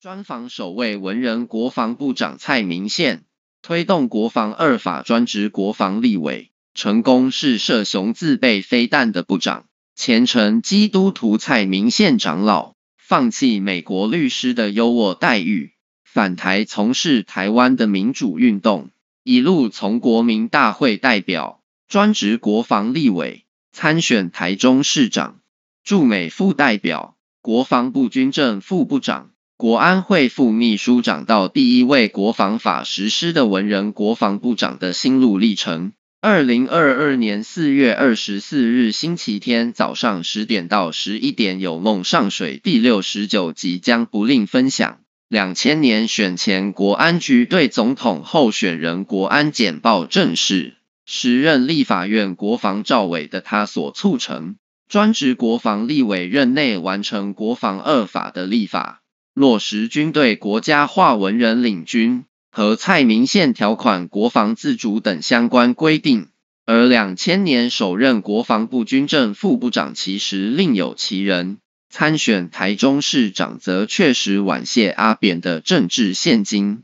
专访首位文人国防部长蔡明宪，推动国防二法，专职国防立委，成功是涉熊自备飞弹的部长。虔诚基督徒蔡明宪长老，放弃美国律师的优渥待遇，返台从事台湾的民主运动，一路从国民大会代表，专职国防立委，参选台中市长，驻美副代表，国防部军政副部长。国安会副秘书长到第一位国防法实施的文人国防部长的心路历程。二零二二年四月二十四日星期天早上十点到十一点有梦上水第六十九集将不吝分享。两千年选前国安局对总统候选人国安简报正式。时任立法院国防赵委的他所促成专职国防立委任内完成国防二法的立法。落实军队国家化、文人领军和蔡明宪条款、国防自主等相关规定，而两千年首任国防部军政副部长其实另有其人，参选台中市长则确实婉谢阿扁的政治现金。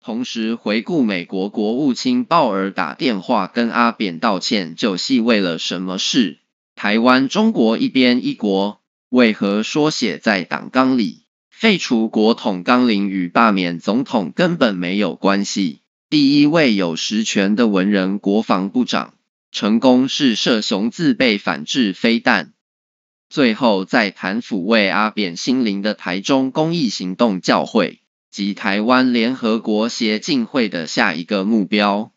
同时回顾美国国务卿鲍尔打电话跟阿扁道歉，就系是为了什么事？台湾中国一边一国。为何说写在党纲里？废除国统纲领与罢免总统根本没有关系。第一位有实权的文人国防部长成功是射熊自备反制飞弹。最后再谈抚慰阿扁心灵的台中公益行动教会及台湾联合国协进会的下一个目标。